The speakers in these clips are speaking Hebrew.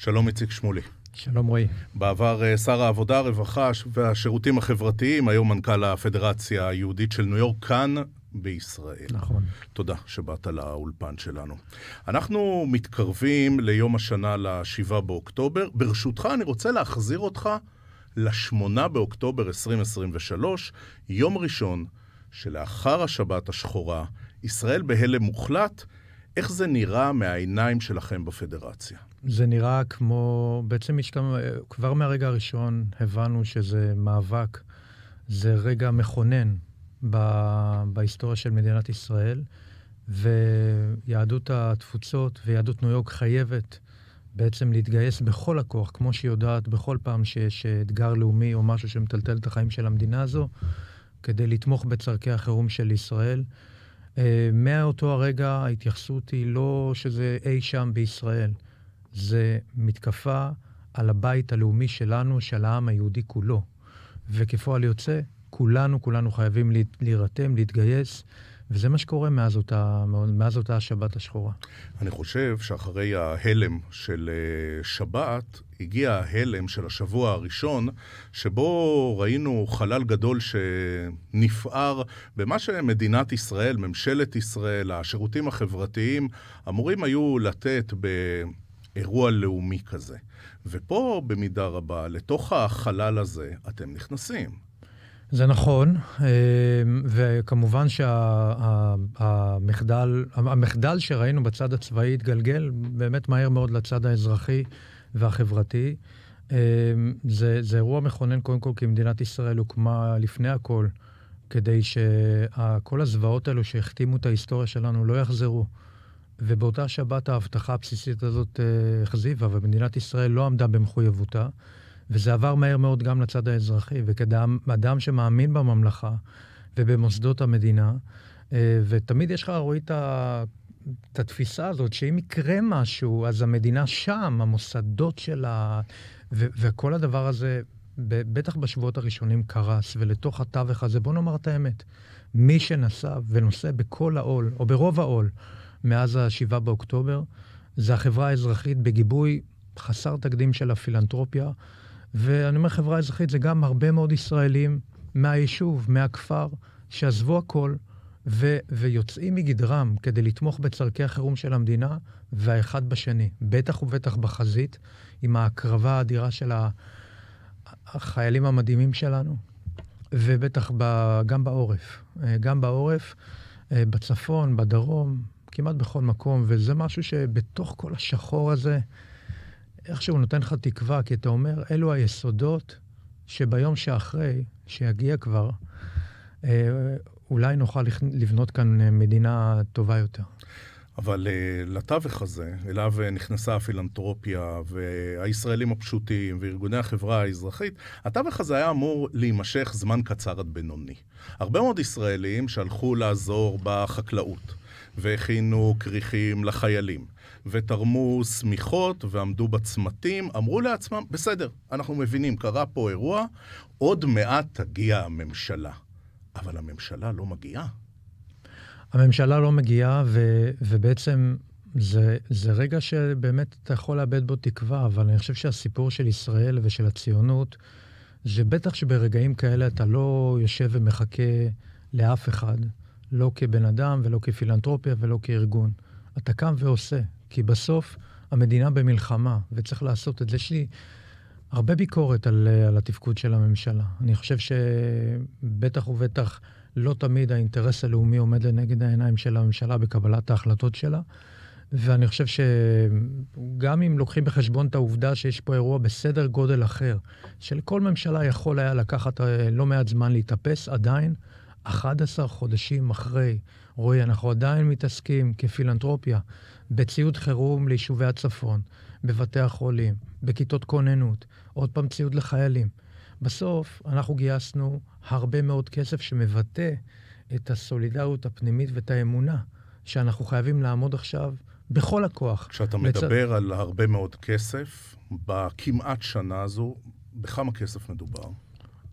שלום איציק שמולי. שלום רועי. בעבר אה, שר העבודה, הרווחה והשירותים החברתיים, היום מנכ"ל הפדרציה היהודית של ניו יורק, כאן בישראל. נכון. תודה שבאת לאולפן שלנו. אנחנו מתקרבים ליום השנה ל-7 באוקטובר. ברשותך, אני רוצה להחזיר אותך ל-8 באוקטובר 2023, יום ראשון שלאחר השבת השחורה, ישראל בהלם מוחלט. איך זה נראה מהעיניים שלכם בפדרציה? זה נראה כמו, בעצם השקענו, כבר מהרגע הראשון הבנו שזה מאבק, זה רגע מכונן ב, בהיסטוריה של מדינת ישראל, ויהדות התפוצות ויהדות ניו יורק חייבת בעצם להתגייס בכל הכוח, כמו שהיא יודעת בכל פעם שיש אתגר לאומי או משהו שמטלטל את החיים של המדינה הזו, כדי לתמוך בצורכי החירום של ישראל. אה, מאותו הרגע ההתייחסות היא לא שזה אי שם בישראל, זה מתקפה על הבית הלאומי שלנו, של העם היהודי כולו. וכפועל יוצא, כולנו, כולנו חייבים להירתם, להתגייס, וזה מה שקורה מאז אותה, מאז אותה השבת השחורה. אני חושב שאחרי ההלם של אה, שבת, הגיע ההלם של השבוע הראשון, שבו ראינו חלל גדול שנפער במה שמדינת ישראל, ממשלת ישראל, השירותים החברתיים, אמורים היו לתת באירוע לאומי כזה. ופה, במידה רבה, לתוך החלל הזה, אתם נכנסים. זה נכון, אה, וכמובן שהמחדל, שראינו בצד הצבאי התגלגל באמת מהר מאוד לצד האזרחי. והחברתי. אמ, זה, זה אירוע מכונן קודם כל כי מדינת ישראל הוקמה לפני הכל, כדי שכל הזוועות האלו שהחתימו את ההיסטוריה שלנו לא יחזרו. ובאותה שבת ההבטחה הבסיסית הזאת הכזיבה, אה, ומדינת ישראל לא עמדה במחויבותה, וזה עבר מהר מאוד גם לצד האזרחי. וכאדם שמאמין בממלכה ובמוסדות המדינה, אה, ותמיד יש לך, רואית, את התפיסה הזאת, שאם יקרה משהו, אז המדינה שם, המוסדות שלה, ו- וכל הדבר הזה, בטח בשבועות הראשונים קרס, ולתוך התווך הזה, בוא נאמר את האמת, מי שנסע ונושא בכל העול, או ברוב העול, מאז ה-7 באוקטובר, זה החברה האזרחית בגיבוי חסר תקדים של הפילנטרופיה. ואני אומר חברה אזרחית, זה גם הרבה מאוד ישראלים מהיישוב, מהכפר, שעזבו הכל, ו- ויוצאים מגדרם כדי לתמוך בצורכי החירום של המדינה, והאחד בשני, בטח ובטח בחזית, עם ההקרבה האדירה של החיילים המדהימים שלנו, ובטח ב- גם בעורף. אה, גם בעורף, אה, בצפון, בדרום, כמעט בכל מקום, וזה משהו שבתוך כל השחור הזה, איכשהו נותן לך תקווה, כי אתה אומר, אלו היסודות שביום שאחרי, שיגיע כבר, אה, אולי נוכל לבנות כאן אה, מדינה טובה יותר. אבל אה, לתווך הזה, אליו אה, נכנסה הפילנתרופיה והישראלים הפשוטים וארגוני החברה האזרחית, התווך הזה היה אמור להימשך זמן קצר עד בינוני. הרבה מאוד ישראלים שהלכו לעזור בחקלאות, והכינו כריכים לחיילים, ותרמו שמיכות ועמדו בצמתים, אמרו לעצמם, בסדר, אנחנו מבינים, קרה פה אירוע, עוד מעט תגיע הממשלה. אבל הממשלה לא מגיעה. הממשלה לא מגיעה, ו, ובעצם זה, זה רגע שבאמת אתה יכול לאבד בו תקווה, אבל אני חושב שהסיפור של ישראל ושל הציונות, זה בטח שברגעים כאלה אתה לא יושב ומחכה לאף אחד, לא כבן אדם ולא כפילנטרופיה ולא כארגון. אתה קם ועושה, כי בסוף המדינה במלחמה, וצריך לעשות את זה. יש לי הרבה ביקורת על, אה, על התפקוד של הממשלה. אני חושב שבטח ובטח לא תמיד האינטרס הלאומי עומד לנגד העיניים של הממשלה בקבלת ההחלטות שלה. ואני חושב שגם אם לוקחים בחשבון את העובדה שיש פה אירוע בסדר גודל אחר, שלכל ממשלה יכול היה לקחת אה, לא מעט זמן להתאפס עדיין, 11 חודשים אחרי, רועי, אנחנו עדיין מתעסקים כפילנטרופיה בציוד חירום ליישובי הצפון, בבתי החולים, בכיתות כוננות, עוד פעם ציוד לחיילים. בסוף אנחנו גייסנו הרבה מאוד כסף שמבטא את הסולידריות הפנימית ואת האמונה שאנחנו חייבים לעמוד עכשיו בכל הכוח. כשאתה לצ... מדבר על הרבה מאוד כסף, בכמעט שנה הזו, בכמה כסף מדובר?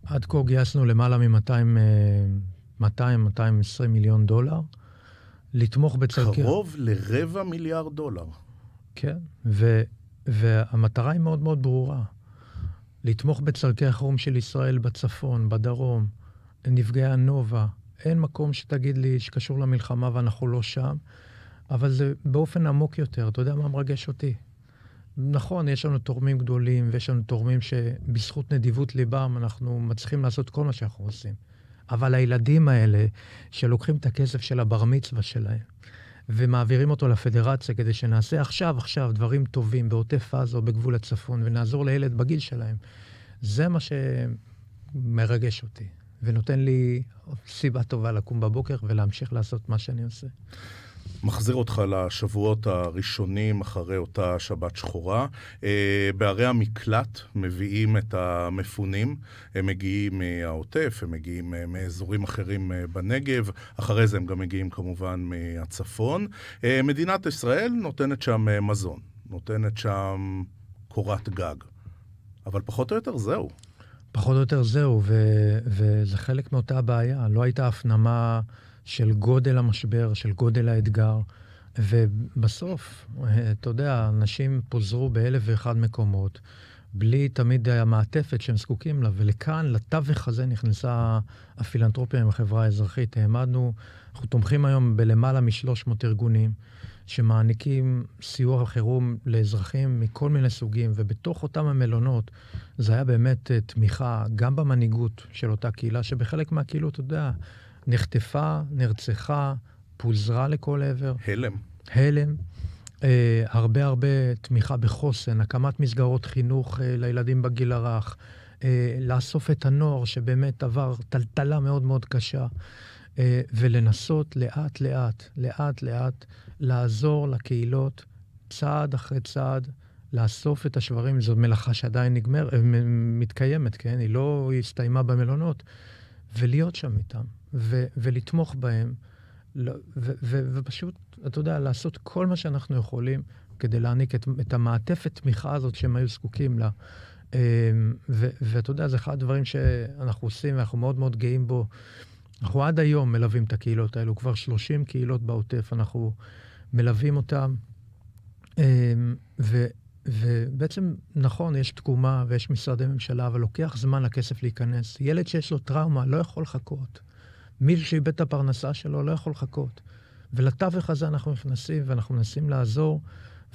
עד כה גייסנו למעלה מ-200 אה, 200-220 מיליון דולר, לתמוך בצורכי... קרוב לרבע מיליארד דולר. כן, ו, והמטרה היא מאוד מאוד ברורה. לתמוך בצורכי החום של ישראל בצפון, בדרום, נפגעי הנובה. אין מקום שתגיד לי שקשור למלחמה ואנחנו לא שם, אבל זה באופן עמוק יותר. אתה יודע מה מרגש אותי? נכון, יש לנו תורמים גדולים, ויש לנו תורמים שבזכות נדיבות ליבם אנחנו מצליחים לעשות כל מה שאנחנו עושים. אבל הילדים האלה, שלוקחים את הכסף של הבר מצווה שלהם, ומעבירים אותו לפדרציה כדי שנעשה עכשיו, עכשיו, דברים טובים בעוטף עזה או בגבול הצפון, ונעזור לילד בגיל שלהם, זה מה שמרגש אותי, ונותן לי סיבה טובה לקום בבוקר ולהמשיך לעשות מה שאני עושה. מחזיר אותך לשבועות הראשונים אחרי אותה שבת שחורה. אה, בערי המקלט מביאים את המפונים, הם מגיעים מהעוטף, הם מגיעים אה, מאזורים אחרים אה, בנגב, אחרי זה הם גם מגיעים כמובן מהצפון. מדינת ישראל נותנת שם מזון, נותנת שם קורת גג, אבל פחות או יותר זהו. פחות או יותר זהו, ו- וזה חלק מאותה בעיה. לא הייתה הפנמה... של גודל המשבר, של גודל האתגר. ובסוף, אתה יודע, אנשים פוזרו באלף ואחד מקומות, בלי תמיד המעטפת שהם זקוקים לה, ולכאן, לתווך הזה, נכנסה הפילנטרופיה עם החברה האזרחית. העמדנו, אנחנו תומכים היום בלמעלה משלוש מאות ארגונים שמעניקים סיוע חירום לאזרחים מכל מיני סוגים, ובתוך אותם המלונות זה היה באמת אה, תמיכה גם במנהיגות של אותה קהילה, שבחלק מהקהילות, אתה יודע, נחטפה, נרצחה, פוזרה לכל עבר. הלם. הלם. Uh, הרבה הרבה תמיכה בחוסן, הקמת מסגרות חינוך uh, לילדים בגיל הרך, uh, לאסוף את הנוער שבאמת עבר טלטלה מאוד מאוד קשה, uh, ולנסות לאט לאט, לאט לאט, לעזור לקהילות צעד אחרי צעד. לאסוף את השברים, זו מלאכה שעדיין נגמר, מתקיימת, כן? היא לא הסתיימה במלונות. ולהיות שם איתם, ו- ולתמוך בהם, ו- לא, ו- ו- ופשוט, אתה יודע, לעשות כל מה שאנחנו יכולים כדי להעניק את, את המעטפת תמיכה הזאת שהם היו זקוקים לה. אמ, ו- ואתה יודע, זה אחד הדברים שאנחנו עושים ואנחנו מאוד מאוד גאים בו. אנחנו עד היום מלווים את הקהילות האלו, כבר 30 קהילות בעוטף, אנחנו מלווים אותן. אמ, ו- ובעצם, נכון, יש תקומה ויש משרדי ממשלה, אבל לוקח זמן לכסף להיכנס. ילד שיש לו טראומה לא יכול לחכות. מישהו שאיבד את הפרנסה שלו לא יכול לחכות. ולתווך הזה אנחנו נכנסים, ואנחנו מנסים לעזור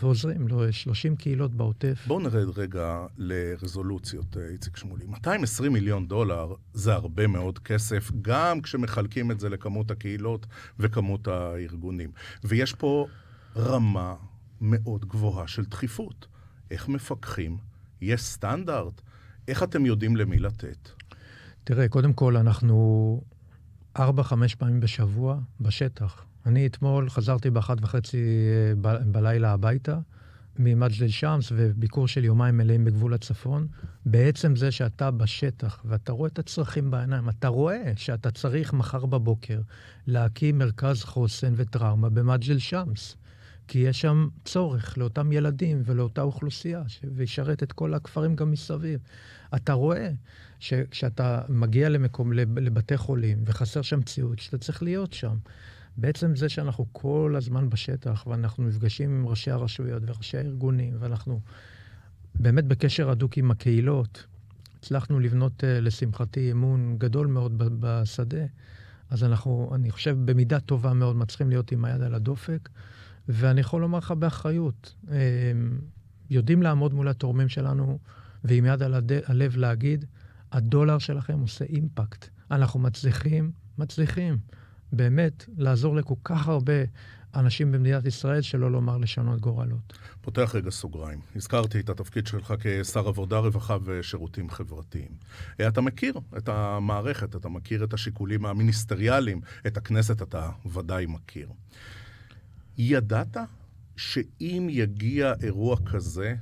ועוזרים ל-30 קהילות בעוטף. בואו נרד רגע לרזולוציות, אה, איציק שמולי. 220 מיליון דולר זה הרבה מאוד כסף, גם כשמחלקים את זה לכמות הקהילות וכמות הארגונים. ויש פה רמה מאוד גבוהה של דחיפות. איך מפקחים? יש סטנדרט? איך אתם יודעים למי לתת? תראה, קודם כל, אנחנו ארבע, חמש פעמים בשבוע בשטח. אני אתמול חזרתי באחת וחצי אה, ב- בלילה הביתה, ממג'דל שמס וביקור של יומיים מלאים בגבול הצפון. בעצם זה שאתה בשטח ואתה רואה את הצרכים בעיניים, אתה רואה שאתה צריך מחר בבוקר להקים מרכז חוסן וטראומה במג'דל שמס. כי יש שם צורך לאותם ילדים ולאותה אוכלוסייה, ש... וישרת את כל הכפרים גם מסביב. אתה רואה שכשאתה מגיע למקום, לבתי חולים, וחסר שם ציוד, שאתה צריך להיות שם. בעצם זה שאנחנו כל הזמן בשטח, ואנחנו נפגשים עם ראשי הרשויות וראשי הארגונים, ואנחנו באמת בקשר הדוק עם הקהילות, הצלחנו לבנות, אה, לשמחתי, אמון גדול מאוד בשדה, אז אנחנו, אני חושב, במידה טובה מאוד מצליחים להיות עם היד על הדופק. ואני יכול לומר לך באחריות, אמ, יודעים לעמוד מול התורמים שלנו ועם יד על הלב להגיד, הדולר שלכם עושה אימפקט. אנחנו מצליחים, מצליחים באמת לעזור לכל כך הרבה אנשים במדינת ישראל, שלא לומר לשנות גורלות. פותח רגע סוגריים. הזכרתי את התפקיד שלך כשר עבודה, רווחה ושירותים חברתיים. אה, אתה מכיר את המערכת, אתה מכיר את השיקולים המיניסטריאליים, את הכנסת אתה ודאי מכיר. ידעת שאם יגיע אירוע כזה,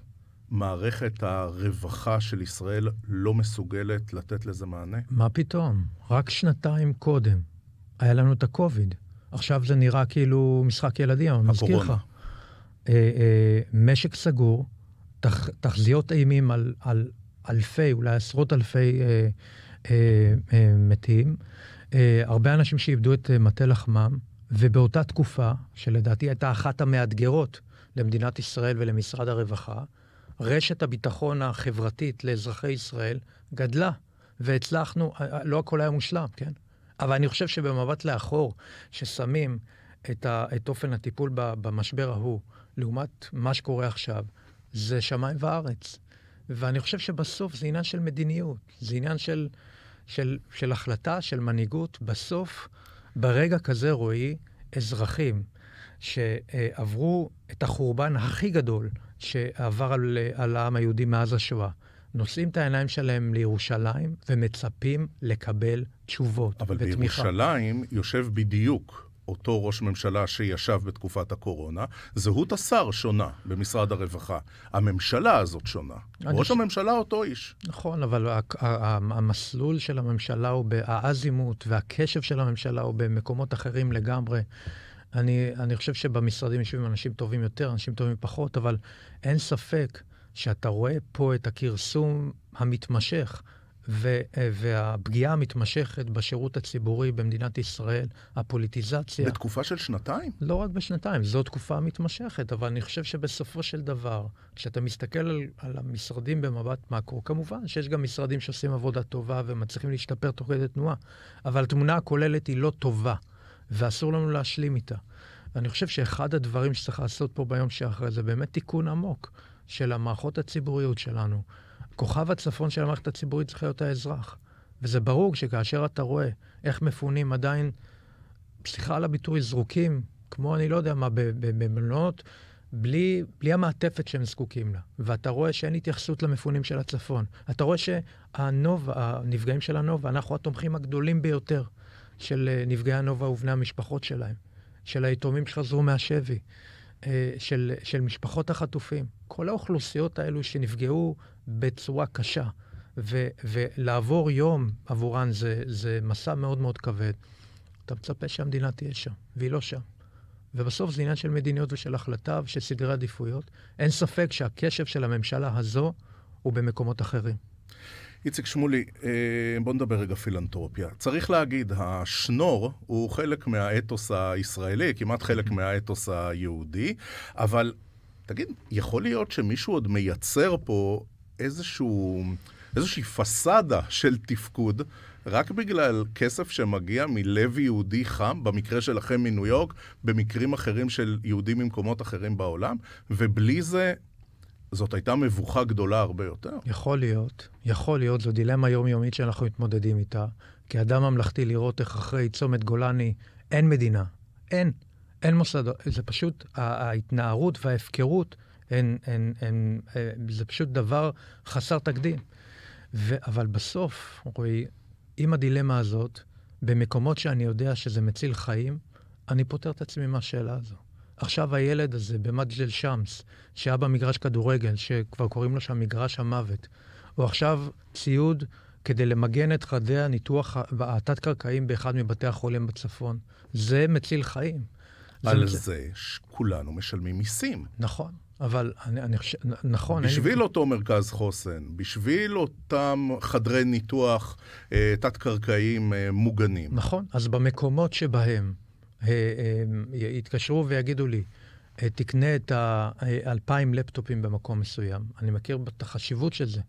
מערכת הרווחה של ישראל לא מסוגלת לתת לזה מענה? מה פתאום? רק שנתיים קודם היה לנו את הקוביד. עכשיו זה נראה כאילו משחק ילדים, אני מזכיר לך. אה, אה, משק סגור, תח, תחזיות אימים על, על אלפי, אולי עשרות אלפי אה, אה, אה, מתים, אה, הרבה אנשים שאיבדו את אה, מטה לחמם. ובאותה תקופה, שלדעתי הייתה אחת המאתגרות למדינת ישראל ולמשרד הרווחה, רשת הביטחון החברתית לאזרחי ישראל גדלה, והצלחנו, אה, אה, לא הכל היה מושלם, כן? אבל אני חושב שבמבט לאחור, ששמים את, ה, את אופן הטיפול במשבר ההוא, לעומת מה שקורה עכשיו, זה שמיים וארץ. ואני חושב שבסוף זה עניין של מדיניות, זה עניין של, של, של החלטה, של מנהיגות. בסוף ברגע כזה, רועי, אזרחים שעברו את החורבן הכי גדול שעבר על, על העם היהודי מאז השואה, נושאים את העיניים שלהם לירושלים ומצפים לקבל תשובות אבל ותמיכה. אבל בירושלים יושב בדיוק אותו ראש ממשלה שישב בתקופת הקורונה, זהות השר שונה במשרד הרווחה. הממשלה הזאת שונה. ראש ש... הממשלה אותו איש. נכון, אבל המסלול של הממשלה הוא באזימות, והקשב של הממשלה הוא במקומות אחרים לגמרי. אני, אני חושב שבמשרדים יושבים אנשים טובים יותר, אנשים טובים פחות, אבל אין ספק שאתה רואה פה את הכרסום המתמשך. ו, והפגיעה המתמשכת בשירות הציבורי במדינת ישראל, הפוליטיזציה... בתקופה של שנתיים? לא רק בשנתיים, זו תקופה מתמשכת, אבל אני חושב שבסופו של דבר, כשאתה מסתכל על, על המשרדים במבט מקרו, כמובן שיש גם משרדים שעושים עבודה טובה ומצליחים להשתפר תוך כדי תנועה, אבל התמונה הכוללת היא לא טובה, ואסור לנו להשלים איתה. אני חושב שאחד הדברים שצריך לעשות פה ביום שאחרי זה באמת תיקון עמוק של המערכות הציבוריות שלנו. כוכב הצפון של המערכת הציבורית צריך להיות האזרח. וזה ברור שכאשר אתה רואה איך מפונים עדיין, סליחה על הביטוי, זרוקים, כמו אני לא יודע מה, במלונות, בלי, בלי המעטפת שהם זקוקים לה. ואתה רואה שאין התייחסות למפונים של הצפון. אתה רואה שהנובה, הנפגעים של הנובה, אנחנו התומכים הגדולים ביותר של אה, נפגעי הנובה ובני המשפחות שלהם, של היתומים שחזרו מהשבי, אה, של, של משפחות החטופים. כל האוכלוסיות האלו שנפגעו בצורה קשה, ו, ולעבור יום עבורן זה, זה מסע מאוד מאוד כבד, אתה מצפה שהמדינה תהיה שם, והיא לא שם. ובסוף זה עניין של מדיניות ושל החלטה ושל סדרי עדיפויות. אין ספק שהקשב של הממשלה הזו הוא במקומות אחרים. איציק שמולי, אה, בוא נדבר רגע פילנטרופיה. צריך להגיד, השנור הוא חלק מהאתוס הישראלי, כמעט חלק מהאתוס היהודי, אבל תגיד, יכול להיות שמישהו עוד מייצר פה איזשהו, איזושהי פסאדה של תפקוד, רק בגלל כסף שמגיע מלב יהודי חם, במקרה שלכם מניו יורק, במקרים אחרים של יהודים ממקומות אחרים בעולם, ובלי זה זאת הייתה מבוכה גדולה הרבה יותר. יכול להיות, יכול להיות, זו דילמה יומיומית שאנחנו מתמודדים איתה. כאדם ממלכתי לראות איך אחרי צומת גולני אין מדינה. אין. אין מוסדות, זה פשוט ההתנערות וההפקרות, הן, הן, הן, אה, זה פשוט דבר חסר תקדים. ו, אבל בסוף, רועי, עם הדילמה הזאת, במקומות שאני יודע שזה מציל חיים, אני פותר את עצמי מהשאלה הזו. עכשיו הילד הזה במג'דל שמס, שהיה במגרש כדורגל, שכבר קוראים לו שם מגרש המוות, הוא עכשיו ציוד כדי למגן את חדי הניתוח התת-קרקעיים באחד מבתי החולים בצפון. זה מציל חיים. על זה, זה שכולנו משלמים מיסים. נכון. אבל אני, אני חושב, נכון. בשביל אני... אותו מרכז חוסן, בשביל אותם חדרי ניתוח אה, תת-קרקעיים אה, מוגנים. נכון, אז במקומות שבהם אה, אה, אה, יתקשרו ויגידו לי, אה, תקנה את ה-2,000 אה, לפטופים במקום מסוים, אני מכיר את החשיבות של זה,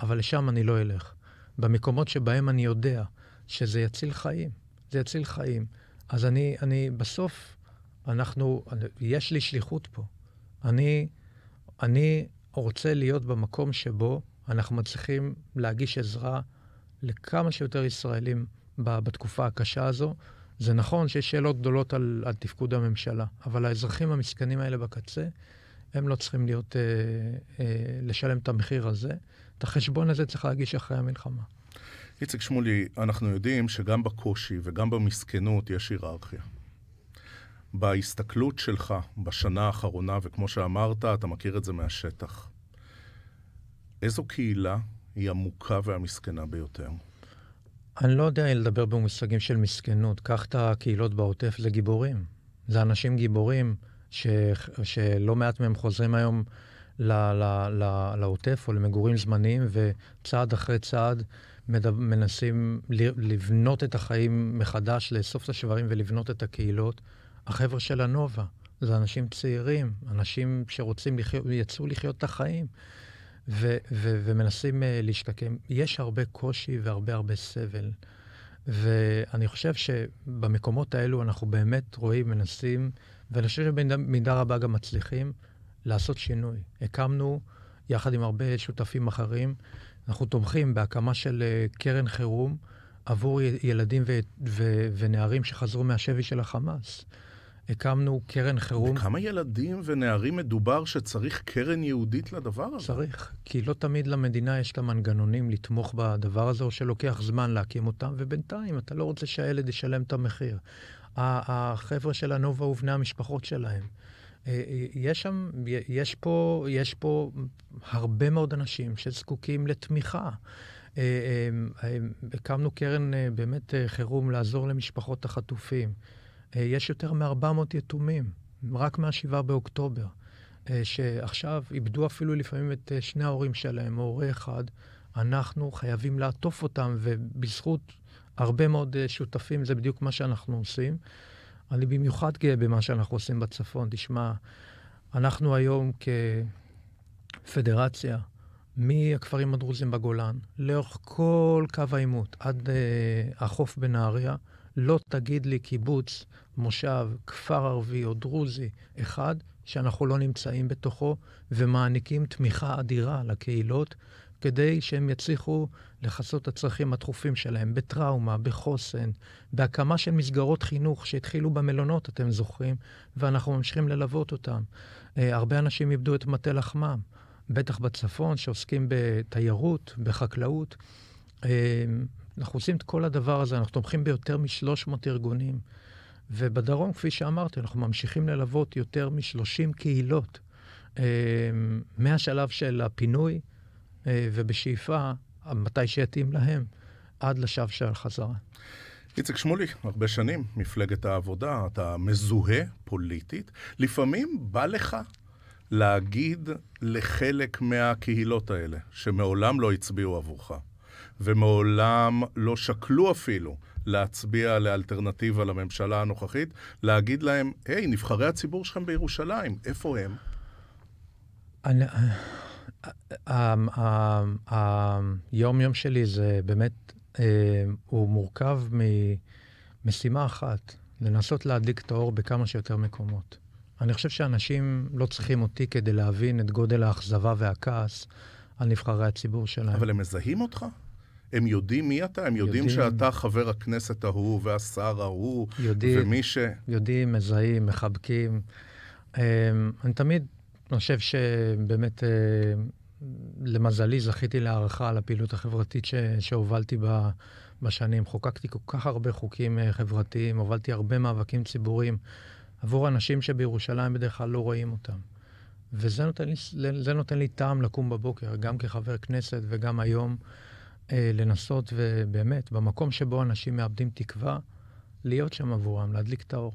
אבל לשם אני לא אלך. במקומות שבהם אני יודע שזה יציל חיים, זה יציל חיים, אז אני, אני בסוף אנחנו, יש לי שליחות פה. אני, אני רוצה להיות במקום שבו אנחנו מצליחים להגיש עזרה לכמה שיותר ישראלים בתקופה הקשה הזו. זה נכון שיש שאלות גדולות על, על תפקוד הממשלה, אבל האזרחים המסכנים האלה בקצה, הם לא צריכים להיות, אה, אה, לשלם את המחיר הזה. את החשבון הזה צריך להגיש אחרי המלחמה. איציק שמולי, אנחנו יודעים שגם בקושי וגם במסכנות יש היררכיה. בהסתכלות שלך בשנה האחרונה, וכמו שאמרת, אתה מכיר את זה מהשטח. איזו קהילה היא המוכה והמסכנה ביותר? אני לא יודע לדבר במושגים של מסכנות. קח את הקהילות בעוטף, זה גיבורים. זה אנשים גיבורים ש... שלא מעט מהם חוזרים היום ל... ל... ל... לעוטף או למגורים זמניים, וצעד אחרי צעד מד... מנסים ל... לבנות את החיים מחדש, לאסוף את השברים ולבנות את הקהילות. החבר'ה של הנובה. זה אנשים צעירים, אנשים שרוצים לחיות, יצאו לחיות את החיים ו, ו, ומנסים uh, להשתקם. יש הרבה קושי והרבה הרבה סבל. ואני חושב שבמקומות האלו אנחנו באמת רואים, מנסים, ואני חושב שבמידה רבה גם מצליחים לעשות שינוי. הקמנו, יחד עם הרבה שותפים אחרים, אנחנו תומכים בהקמה של uh, קרן חירום עבור ילדים ו, ו, ונערים שחזרו מהשבי של החמאס. הקמנו קרן חירום. בכמה ילדים ונערים מדובר שצריך קרן ייעודית לדבר הזה? צריך, כי לא תמיד למדינה יש את המנגנונים לתמוך בדבר הזה, או שלוקח זמן להקים אותם, ובינתיים אתה לא רוצה שהילד ישלם את המחיר. החבר'ה של הנובה ובני המשפחות שלהם. אה, יש שם, יש פה, יש פה הרבה מאוד אנשים שזקוקים לתמיכה. אה, אה, הקמנו קרן באמת חירום לעזור למשפחות החטופים. אה, יש יותר מ-400 יתומים, רק מה-7 באוקטובר, אה, שעכשיו איבדו אפילו לפעמים את אה, שני ההורים שלהם, או הורה אחד. אנחנו חייבים לעטוף אותם, ובזכות הרבה מאוד שותפים, זה בדיוק מה שאנחנו עושים. אני במיוחד גאה במה שאנחנו עושים בצפון. תשמע, אנחנו היום כפדרציה, מהכפרים הדרוזים בגולן, לאורך כל קו העימות עד אה, החוף בנהריה, לא תגיד לי קיבוץ, מושב, כפר ערבי או דרוזי אחד שאנחנו לא נמצאים בתוכו ומעניקים תמיכה אדירה לקהילות כדי שהם יצליחו לכסות את הצרכים הדחופים שלהם בטראומה, בחוסן, בהקמה של מסגרות חינוך שהתחילו במלונות, אתם זוכרים, ואנחנו ממשיכים ללוות אותם. אה, הרבה אנשים איבדו את מטה לחמם, בטח בצפון, שעוסקים בתיירות, בחקלאות. אה, אנחנו עושים את כל הדבר הזה, אנחנו תומכים ביותר מ-300 ארגונים. ובדרום, כפי שאמרתי, אנחנו ממשיכים ללוות יותר מ-30 קהילות אה, מהשלב של הפינוי, אה, ובשאיפה, מתי שיתאים להם, עד לשלב של החזרה. איציק שמולי, הרבה שנים, מפלגת העבודה, אתה מזוהה פוליטית. לפעמים בא לך להגיד לחלק מהקהילות האלה, שמעולם לא הצביעו עבורך, ומעולם לא שקלו אפילו להצביע לאלטרנטיבה לממשלה הנוכחית, להגיד להם, היי, hey, נבחרי הציבור שלכם בירושלים, איפה הם? אה, אה, אה, היום-יום שלי זה באמת, הוא מורכב ממשימה אחת, לנסות להדליק את האור בכמה שיותר מקומות. אני חושב שאנשים לא צריכים אותי כדי להבין את גודל האכזבה והכעס על נבחרי הציבור שלהם. אבל הם מזהים אותך? הם יודעים מי אתה, הם יודעים, יודעים שאתה חבר הכנסת ההוא והשר ההוא, יודעים, ומי ש... יודעים, מזהים, מחבקים. אמ, אני תמיד חושב שבאמת, אה, למזלי, זכיתי להערכה על הפעילות החברתית ש... שהובלתי ב... בשנים. חוקקתי כל כך הרבה חוקים אה, חברתיים, הובלתי הרבה מאבקים ציבוריים עבור אנשים שבירושלים בדרך כלל לא רואים אותם. וזה נותן לי, נותן לי טעם לקום בבוקר, גם כחבר כנסת וגם היום. אה, לנסות ובאמת, במקום שבו אנשים מאבדים תקווה, להיות שם עבורם, להדליק את האור.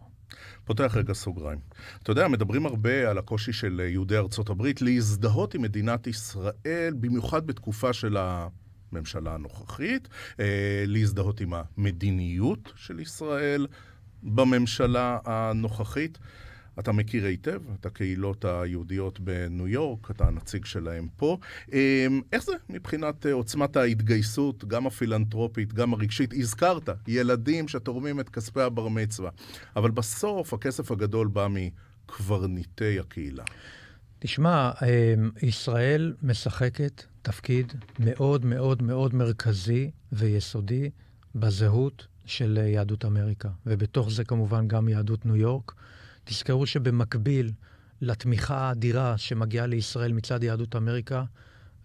פותח רגע סוגריים. אתה יודע, מדברים הרבה על הקושי של אה, יהודי ארצות הברית להזדהות עם מדינת ישראל, במיוחד בתקופה של ה... ממשלה הנוכחית, אה, להזדהות עם המדיניות של ישראל בממשלה הנוכחית. אתה מכיר היטב את הקהילות היהודיות בניו יורק, אתה הנציג שלהם פה. אה, איך זה מבחינת אה, עוצמת ההתגייסות, גם הפילנטרופית, גם הרגשית? הזכרת, ילדים שתורמים את כספי הבר מצווה, אבל בסוף הכסף הגדול בא מקברניטי הקהילה. תשמע, אה, ישראל משחקת תפקיד מאוד מאוד מאוד מרכזי ויסודי בזהות של יהדות אמריקה, ובתוך זה כמובן גם יהדות ניו יורק. תזכרו שבמקביל לתמיכה האדירה שמגיעה לישראל מצד יהדות אמריקה,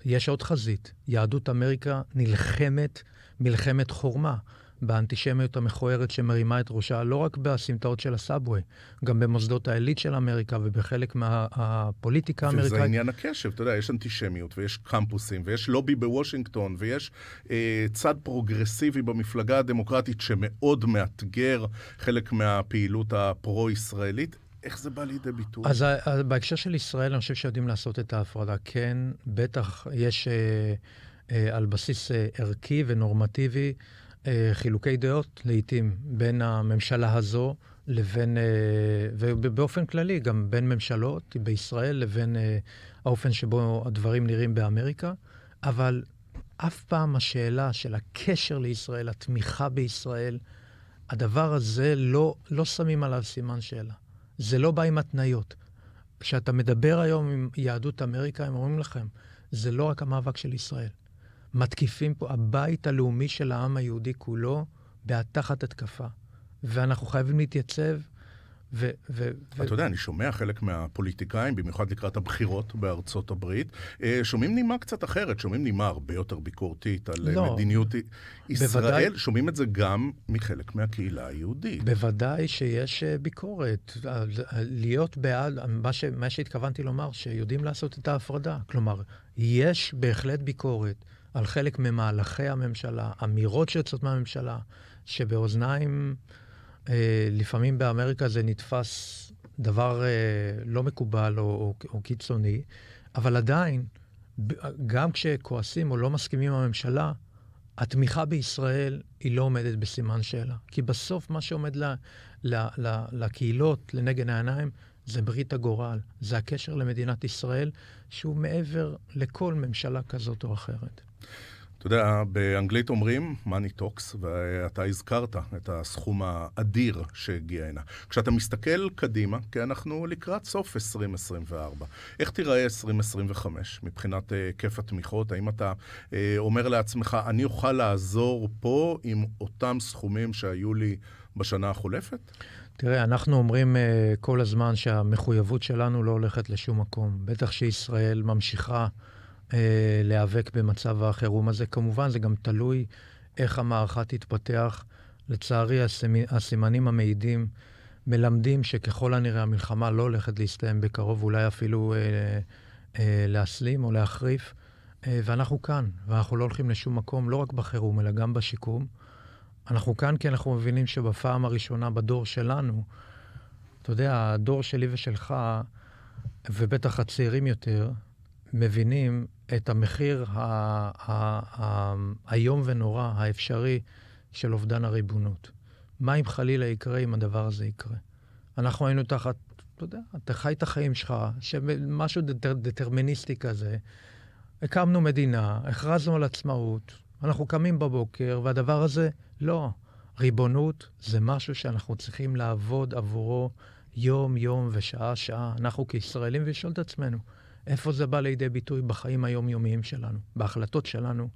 יש עוד חזית. יהדות אמריקה נלחמת מלחמת חורמה. באנטישמיות המכוערת שמרימה את ראשה לא רק בסמטאות של הסאבווי, גם במוסדות העילית של אמריקה ובחלק מהפוליטיקה מה, האמריקאית. וזה עניין הקשב, אתה יודע, יש אנטישמיות ויש קמפוסים ויש לובי בוושינגטון ויש אה, צד פרוגרסיבי במפלגה הדמוקרטית שמאוד מאתגר חלק מהפעילות הפרו-ישראלית. איך זה בא לידי ביטוי? אז, אז בהקשר של ישראל, אני חושב שיודעים לעשות את ההפרדה. כן, בטח יש אה, אה, על בסיס אה, ערכי ונורמטיבי. אה, חילוקי דעות לעתים בין הממשלה הזו לבין, אה, ובאופן כללי גם בין ממשלות בישראל לבין אה, האופן שבו הדברים נראים באמריקה, אבל אף פעם השאלה של הקשר לישראל, התמיכה בישראל, הדבר הזה לא, לא שמים עליו סימן שאלה. זה לא בא עם התניות. כשאתה מדבר היום עם יהדות אמריקה, הם אומרים לכם, זה לא רק המאבק של ישראל. מתקיפים פה, הבית הלאומי של העם היהודי כולו, תחת התקפה. ואנחנו חייבים להתייצב. ו- ו- ו- אתה יודע, אני שומע חלק מהפוליטיקאים, במיוחד לקראת הבחירות בארצות הברית, אה, שומעים נימה קצת אחרת, שומעים נימה הרבה יותר ביקורתית על אה, לא, מדיניות ישראל, בוודאי, שומעים את זה גם מחלק מהקהילה היהודית. בוודאי שיש אה, ביקורת. להיות בעד, מה, ש- מה שהתכוונתי לומר, שיודעים לעשות את ההפרדה. כלומר, יש בהחלט ביקורת. על חלק ממהלכי הממשלה, אמירות שיוצאות מהממשלה, שבאוזניים, אה, לפעמים באמריקה זה נתפס דבר אה, לא מקובל או, או, או קיצוני, אבל עדיין, גם כשכועסים או לא מסכימים עם הממשלה, התמיכה בישראל היא לא עומדת בסימן שאלה. כי בסוף מה שעומד ל, ל, ל, לקהילות לנגד העיניים זה ברית הגורל, זה הקשר למדינת ישראל, שהוא מעבר לכל ממשלה כזאת או אחרת. אתה יודע, באנגלית אומרים money talks, ואתה הזכרת את הסכום האדיר שהגיע הנה. כשאתה מסתכל קדימה, כי אנחנו לקראת סוף 2024, איך תיראה 2025 מבחינת אה, היקף התמיכות? האם אתה אה, אומר לעצמך, אני אוכל לעזור פה עם אותם סכומים שהיו לי בשנה החולפת? תראה, אנחנו אומרים uh, כל הזמן שהמחויבות שלנו לא הולכת לשום מקום. בטח שישראל ממשיכה... אה, להיאבק במצב החירום הזה. כמובן, זה גם תלוי איך המערכה תתפתח. לצערי, הסימנים המעידים מלמדים שככל הנראה המלחמה לא הולכת להסתיים בקרוב, אולי אפילו אה, אה, להסלים או להחריף. אה, ואנחנו כאן, ואנחנו לא הולכים לשום מקום, לא רק בחירום, אלא גם בשיקום. אנחנו כאן כי אנחנו מבינים שבפעם הראשונה בדור שלנו, אתה יודע, הדור שלי ושלך, ובטח הצעירים יותר, מבינים את המחיר האיום ונורא האפשרי של אובדן הריבונות. מה אם חלילה יקרה, אם הדבר הזה יקרה? אנחנו היינו תחת, אתה יודע, אתה חי את החיים שלך, שמשהו דטר, דטרמיניסטי כזה. הקמנו מדינה, הכרזנו על עצמאות, אנחנו קמים בבוקר, והדבר הזה, לא. ריבונות זה משהו שאנחנו צריכים לעבוד עבורו יום-יום ושעה-שעה, אנחנו כישראלים, ולשאול את עצמנו, איפה זה בא לידי ביטוי בחיים היומיומיים שלנו, בהחלטות שלנו,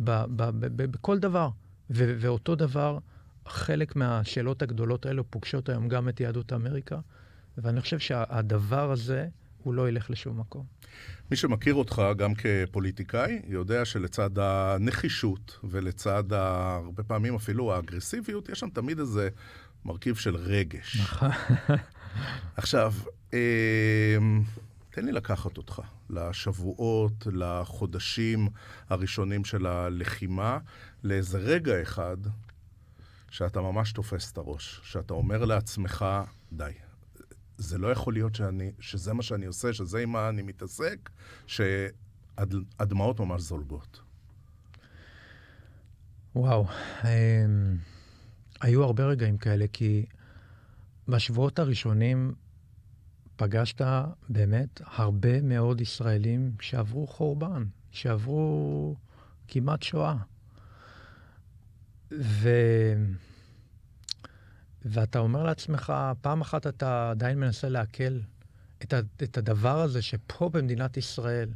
ב- ב- ב- בכל דבר. ו- ואותו דבר, חלק מהשאלות הגדולות האלו פוגשות היום גם את יהדות אמריקה, ואני חושב שהדבר שה- הזה, הוא לא ילך לשום מקום. מי שמכיר אותך גם כפוליטיקאי, יודע שלצד הנחישות ולצד ה... הרבה פעמים אפילו האגרסיביות, יש שם תמיד איזה מרכיב של רגש. נכון. עכשיו, אמ, תן לי לקחת אותך לשבועות, לחודשים הראשונים של הלחימה, לאיזה רגע אחד שאתה ממש תופס את הראש, שאתה אומר לעצמך, די. זה לא יכול להיות שאני, שזה מה שאני עושה, שזה עם מה אני מתעסק, שהדמעות ממש זולגות. וואו, אמ, היו הרבה רגעים כאלה, כי בשבועות הראשונים פגשת באמת הרבה מאוד ישראלים שעברו חורבן, שעברו כמעט שואה. ו... ואתה אומר לעצמך, פעם אחת אתה עדיין מנסה לעכל את, ה... את הדבר הזה שפה במדינת ישראל,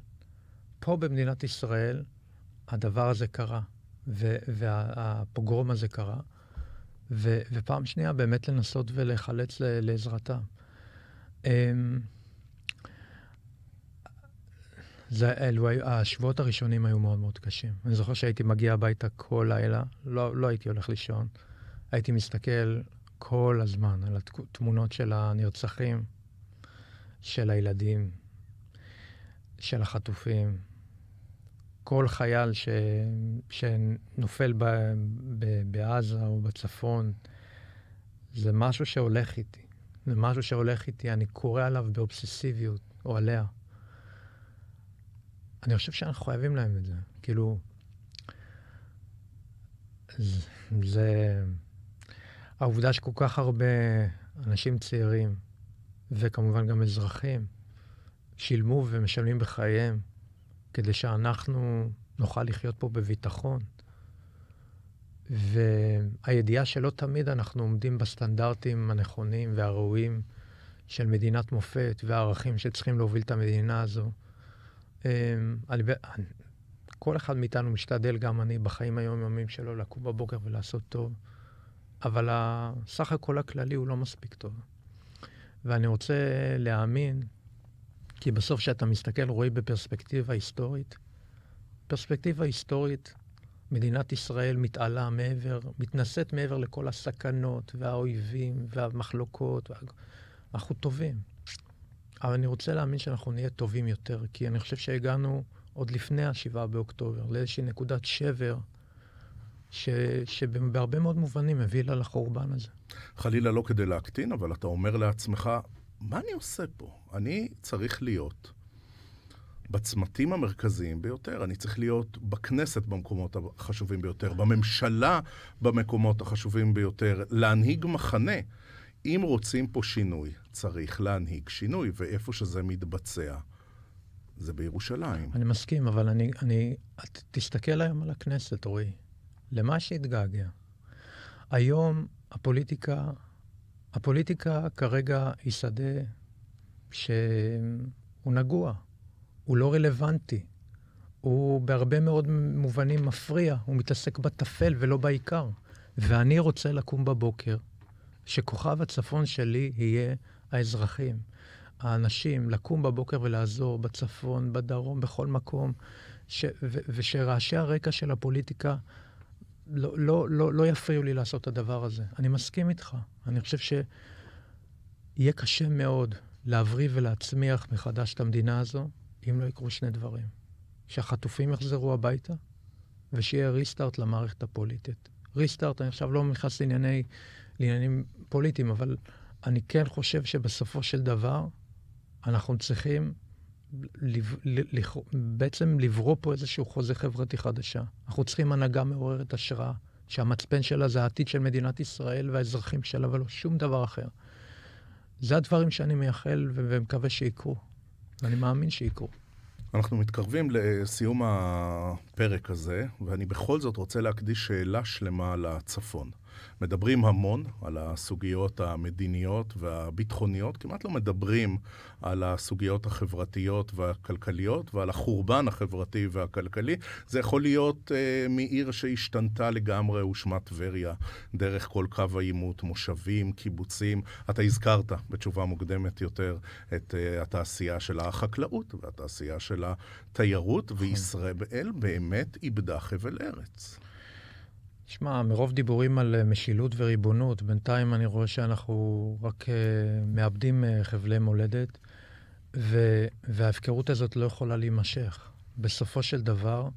פה במדינת ישראל, הדבר הזה קרה, ו... והפוגרום הזה קרה. ו... ופעם שנייה, באמת לנסות ולהיחלץ לעזרתם. אמ, זה, אלו, השבועות הראשונים היו מאוד מאוד קשים. אני זוכר שהייתי מגיע הביתה כל לילה, לא, לא הייתי הולך לישון. הייתי מסתכל כל הזמן על התמונות של הנרצחים, של הילדים, של החטופים. כל חייל ש... שנופל ב... ב... בעזה או בצפון, זה משהו שהולך איתי. זה משהו שהולך איתי, אני קורא עליו באובססיביות, או עליה. אני חושב שאנחנו חייבים להם את זה. כאילו, זה... העובדה שכל כך הרבה אנשים צעירים, וכמובן גם אזרחים, שילמו ומשלמים בחייהם כדי שאנחנו נוכל לחיות פה בביטחון. והידיעה שלא תמיד אנחנו עומדים בסטנדרטים הנכונים והראויים של מדינת מופת והערכים שצריכים להוביל את המדינה הזו. אמ, כל אחד מאיתנו משתדל, גם אני, בחיים היומיומיים שלו, לקום בבוקר ולעשות טוב, אבל סך הכל הכללי הוא לא מספיק טוב. ואני רוצה להאמין, כי בסוף כשאתה מסתכל, רואים בפרספקטיבה היסטורית. פרספקטיבה היסטורית מדינת ישראל מתעלה מעבר, מתנשאת מעבר לכל הסכנות והאויבים והמחלוקות. וה... אנחנו טובים. אבל אני רוצה להאמין שאנחנו נהיה טובים יותר, כי אני חושב שהגענו עוד לפני ה-7 באוקטובר לאיזושהי נקודת שבר, ש... שבהרבה מאוד מובנים הביאה לחורבן הזה. חלילה לא כדי להקטין, אבל אתה אומר לעצמך, מה אני עושה פה? אני צריך להיות בצמתים המרכזיים ביותר. אני צריך להיות בכנסת במקומות החשובים ביותר, בממשלה במקומות החשובים ביותר, להנהיג מחנה. אם רוצים פה שינוי, צריך להנהיג שינוי, ואיפה שזה מתבצע, זה בירושלים. אני מסכים, אבל אני... אני את תסתכל היום על הכנסת, רועי. למה שהתגעגע. היום הפוליטיקה, הפוליטיקה כרגע היא שדה שהוא נגוע. הוא לא רלוונטי. הוא בהרבה מאוד מובנים מפריע, הוא מתעסק בטפל ולא בעיקר. ואני רוצה לקום בבוקר, שכוכב הצפון שלי יהיה האזרחים, האנשים, לקום בבוקר ולעזור בצפון, בדרום, בכל מקום, ש, ו, ושרעשי הרקע של הפוליטיקה לא, לא, לא, לא יפריעו לי לעשות את הדבר הזה. אני מסכים איתך. אני חושב שיהיה קשה מאוד להבריא ולהצמיח מחדש את המדינה הזו, אם לא יקרו שני דברים. שהחטופים יחזרו הביתה, ושיהיה ריסטארט למערכת הפוליטית. ריסטארט, אני עכשיו לא נכנס לענייני, לעניינים פוליטיים, אבל אני כן חושב שבסופו של דבר אנחנו צריכים לב, ל, לכ, בעצם לברוא פה איזשהו חוזה חברתי חדשה. אנחנו צריכים הנהגה מעוררת השראה, שהמצפן שלה זה העתיד של מדינת ישראל והאזרחים שלה, ולא שום דבר אחר. זה הדברים שאני מייחל ומקווה שיקרו. אני מאמין שיקרו. אנחנו מתקרבים לסיום הפרק הזה, ואני בכל זאת רוצה להקדיש שאלה שלמה לצפון. מדברים המון על הסוגיות המדיניות והביטחוניות, כמעט לא מדברים על הסוגיות החברתיות והכלכליות ועל החורבן החברתי והכלכלי. זה יכול להיות אה, מעיר שהשתנתה לגמרי ושמה טבריה, דרך כל קו העימות, מושבים, קיבוצים. אתה הזכרת בתשובה מוקדמת יותר את אה, התעשייה של החקלאות והתעשייה של התיירות, נכון. וישראל באמת איבדה חבל ארץ. שמע, מרוב דיבורים על אה, משילות וריבונות, בינתיים אני רואה שאנחנו רק uh, מאבדים uh, חבלי מולדת, ו, וההפקרות הזאת לא יכולה להימשך. בסופו של דבר,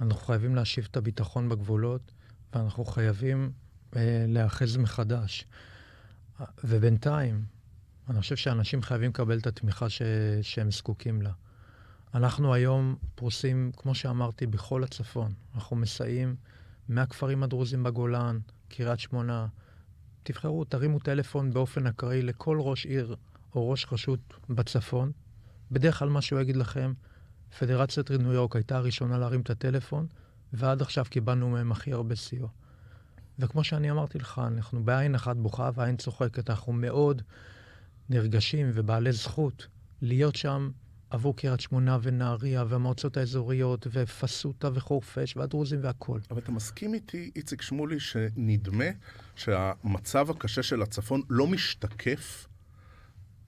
אנחנו חייבים להשיב את הביטחון בגבולות, ואנחנו חייבים uh, להיאחז מחדש. ובינתיים, אני חושב שאנשים חייבים לקבל את התמיכה ש, שהם זקוקים לה. אנחנו היום פרוסים, כמו שאמרתי, בכל הצפון. אנחנו מסייעים. מהכפרים הדרוזים בגולן, קריית שמונה. תבחרו, תרימו טלפון באופן אקראי לכל ראש עיר או ראש רשות בצפון. בדרך כלל מה שהוא יגיד לכם, פדרציית ניו יורק הייתה הראשונה להרים את הטלפון, ועד עכשיו קיבלנו מהם הכי הרבה סיוע. וכמו שאני אמרתי לך, אנחנו בעין אחת בוכה ועין צוחקת, אנחנו מאוד נרגשים ובעלי זכות להיות שם עבור קריית שמונה ונהריה והמועצות האזוריות ופסוטה וחורפיש והדרוזים והכול. אבל אתה מסכים איתי, איציק שמולי, שנדמה שהמצב הקשה של הצפון לא משתקף,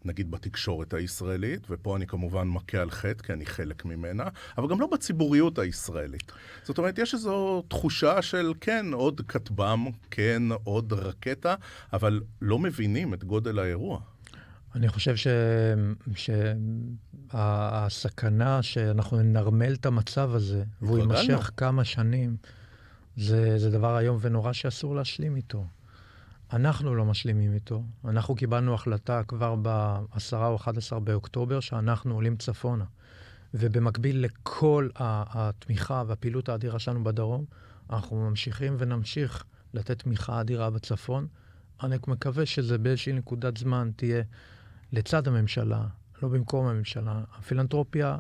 נגיד בתקשורת הישראלית, ופה אני כמובן מכה על חטא כי אני חלק ממנה, אבל גם לא בציבוריות הישראלית. זאת אומרת, יש איזו תחושה של כן, עוד כטב"ם, כן, עוד רקטה, אבל לא מבינים את גודל האירוע. אני חושב שהסכנה ש... שאנחנו ננרמל את המצב הזה, והוא יימשך כמה שנים, זה, זה דבר איום ונורא שאסור להשלים איתו. אנחנו לא משלימים איתו. אנחנו קיבלנו החלטה כבר ב-10 או 11 באוקטובר שאנחנו עולים צפונה. ובמקביל לכל התמיכה והפעילות האדירה שלנו בדרום, אנחנו ממשיכים ונמשיך לתת תמיכה אדירה בצפון. אני מקווה שזה באיזושהי נקודת זמן תהיה לצד הממשלה, לא במקום הממשלה. הפילנטרופיה,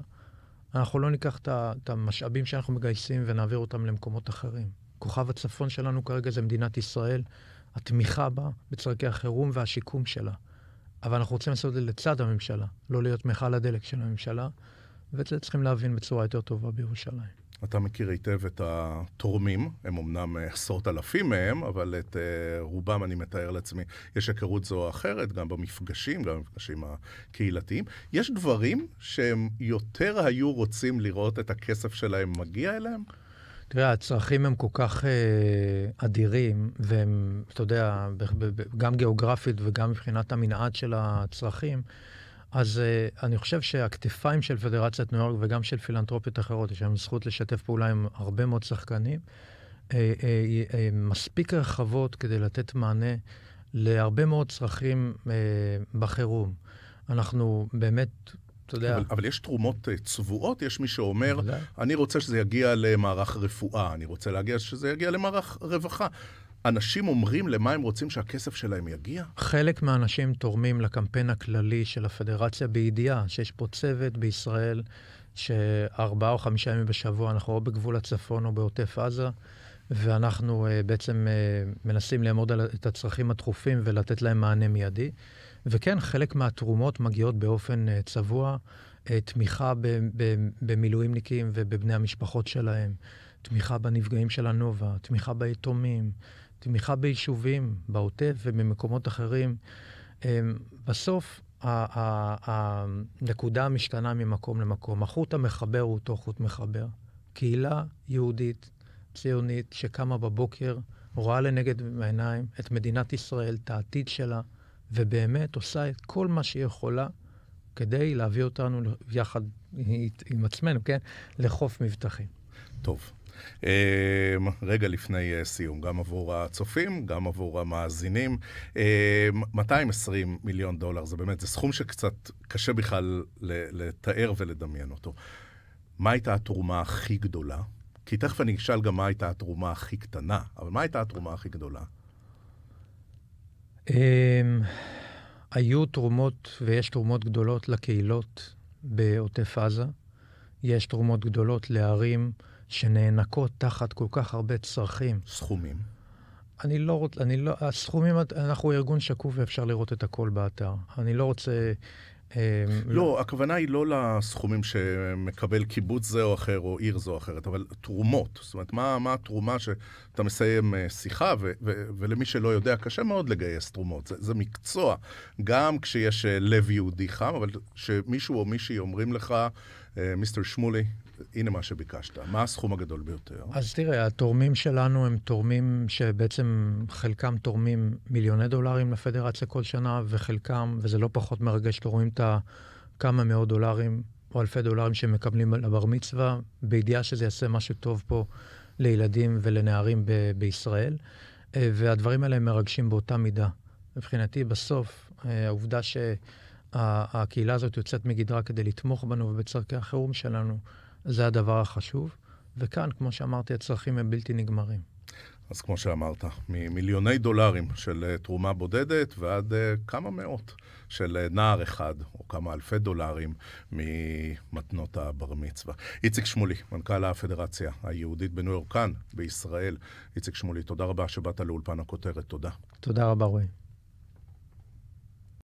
אנחנו לא ניקח את המשאבים שאנחנו מגייסים ונעביר אותם למקומות אחרים. כוכב הצפון שלנו כרגע זה מדינת ישראל, התמיכה בה בצורכי החירום והשיקום שלה. אבל אנחנו רוצים לעשות את זה לצד הממשלה, לא להיות מכל הדלק של הממשלה, ואת זה צריכים להבין בצורה יותר טובה בירושלים. אתה מכיר היטב את התורמים, הם אמנם עשרות אלפים מהם, אבל את אה, רובם אני מתאר לעצמי, יש היכרות זו או אחרת, גם במפגשים, גם במפגשים הקהילתיים. יש דברים שהם יותר היו רוצים לראות את הכסף שלהם מגיע אליהם? תראה, הצרכים הם כל כך אה, אדירים, והם, אתה יודע, גם גיאוגרפית וגם מבחינת המנעד של הצרכים, אז uh, אני חושב שהכתפיים של פדרציית ניו יורק וגם של פילנטרופיות אחרות, יש להם זכות לשתף פעולה עם הרבה מאוד שחקנים, uh, uh, uh, מספיק רחבות כדי לתת מענה להרבה מאוד צרכים uh, בחירום. אנחנו באמת אתה יודע. אבל, אבל יש תרומות אה, צבועות, יש מי שאומר, אני רוצה שזה יגיע למערך רפואה, אני רוצה להגיע שזה יגיע למערך רווחה. אנשים אומרים למה הם רוצים שהכסף שלהם יגיע? חלק מהאנשים תורמים לקמפיין הכללי של הפדרציה בידיעה שיש פה צוות בישראל שארבעה או חמישה ימים בשבוע אנחנו או בגבול הצפון או בעוטף עזה, ואנחנו uh, בעצם uh, מנסים לאמוד על, את הצרכים הדחופים ולתת להם מענה מיידי. וכן, חלק מהתרומות מגיעות באופן uh, צבוע, uh, תמיכה במילואימניקים ובבני המשפחות שלהם, תמיכה בנפגעים של הנובה, תמיכה ביתומים. תמיכה ביישובים, בעוטף ובמקומות אחרים. אמ, בסוף הנקודה משתנה ממקום למקום. החוט המחבר הוא אותו חוט מחבר. קהילה יהודית, ציונית, שקמה בבוקר, רואה לנגד העיניים את מדינת ישראל, את העתיד שלה, ובאמת עושה את כל מה שהיא יכולה כדי להביא אותנו יחד עם עצמנו, כן? לחוף מבטחים. טוב. אמ, רגע לפני אה, סיום, גם עבור הצופים, גם עבור המאזינים. 220 אמ, מיליון דולר, זה באמת, זה סכום שקצת קשה בכלל לתאר ולדמיין אותו. מה הייתה התרומה הכי גדולה? כי תכף אני אשאל גם מה הייתה התרומה הכי קטנה, אבל מה הייתה התרומה הכי גדולה? אמ, היו תרומות, ויש תרומות גדולות לקהילות בעוטף עזה. יש תרומות גדולות לערים. שנאנקות תחת כל כך הרבה צרכים. סכומים. אני לא רוצה, אני לא, הסכומים, אנחנו ארגון שקוף ואפשר לראות את הכל באתר. אני לא רוצה... אמ, לא, הכוונה היא לא לסכומים שמקבל קיבוץ זה או אחר או עיר זו או אחרת, אבל תרומות. זאת אומרת, מה, מה התרומה שאתה מסיים אה, שיחה, ו, ו, ולמי שלא יודע, קשה מאוד לגייס תרומות. זה, זה מקצוע. גם כשיש אה, לב יהודי חם, אבל כשמישהו או מישהי אומרים לך, אה, מיסטר שמולי, הנה מה שביקשת. מה הסכום הגדול ביותר? אז תראה, התורמים שלנו הם תורמים שבעצם חלקם תורמים מיליוני דולרים לפדרציה כל שנה, וחלקם, וזה לא פחות מרגש, שאתם רואים את הכמה מאות דולרים או אלפי דולרים שמקבלים לבר מצווה, בידיעה שזה יעשה משהו טוב פה לילדים ולנערים ב- בישראל. אה, והדברים האלה מרגשים באותה מידה. מבחינתי, בסוף, אה, העובדה שהקהילה הזאת יוצאת מגדרה כדי לתמוך בנו ובצורכי החירום שלנו, זה הדבר החשוב. וכאן, כמו שאמרתי, הצרכים הם בלתי נגמרים. אז כמו שאמרת, ממיליוני דולרים של אה, תרומה בודדת ועד uh, כמה מאות של אה, נער אחד, או כמה אלפי דולרים ממתנות הבר מצווה. איציק שמולי, מנכ"ל הפדרציה היהודית בניו יורקן, בישראל. איציק שמולי, תודה רבה שבאת לאולפן הכותרת, תודה. תודה רבה, רועי.